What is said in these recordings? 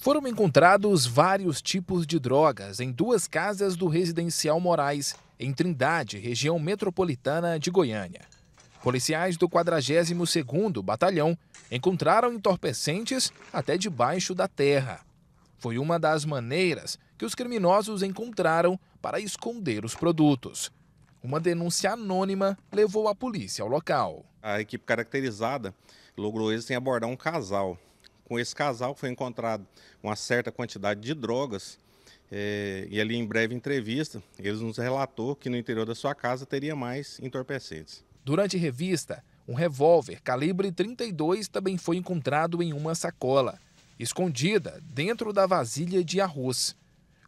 Foram encontrados vários tipos de drogas em duas casas do residencial Moraes, em Trindade, região metropolitana de Goiânia. Policiais do 42º Batalhão encontraram entorpecentes até debaixo da terra. Foi uma das maneiras que os criminosos encontraram para esconder os produtos. Uma denúncia anônima levou a polícia ao local. A equipe caracterizada logrou eles em abordar um casal com esse casal, foi encontrado uma certa quantidade de drogas. É, e ali em breve entrevista, eles nos relatou que no interior da sua casa teria mais entorpecentes. Durante revista, um revólver calibre 32 também foi encontrado em uma sacola, escondida dentro da vasilha de arroz.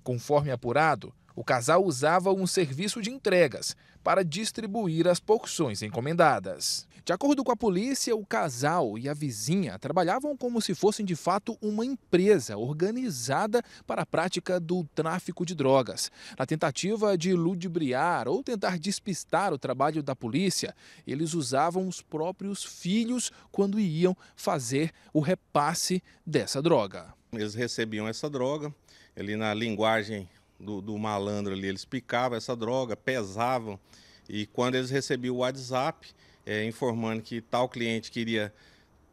Conforme apurado, o casal usava um serviço de entregas para distribuir as porções encomendadas. De acordo com a polícia, o casal e a vizinha trabalhavam como se fossem de fato uma empresa organizada para a prática do tráfico de drogas. Na tentativa de ludibriar ou tentar despistar o trabalho da polícia, eles usavam os próprios filhos quando iam fazer o repasse dessa droga. Eles recebiam essa droga, ali na linguagem do, do malandro ali. Eles picavam essa droga, pesavam. E quando eles recebiam o WhatsApp é, informando que tal cliente queria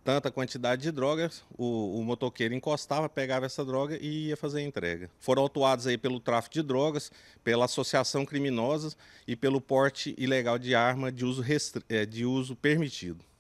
tanta quantidade de drogas, o, o, motoqueiro encostava, pegava essa droga e ia fazer a entrega. Foram autuados aí pelo tráfico de drogas, pela associação criminosa e pelo porte ilegal de arma de uso, restri... É, de uso permitido.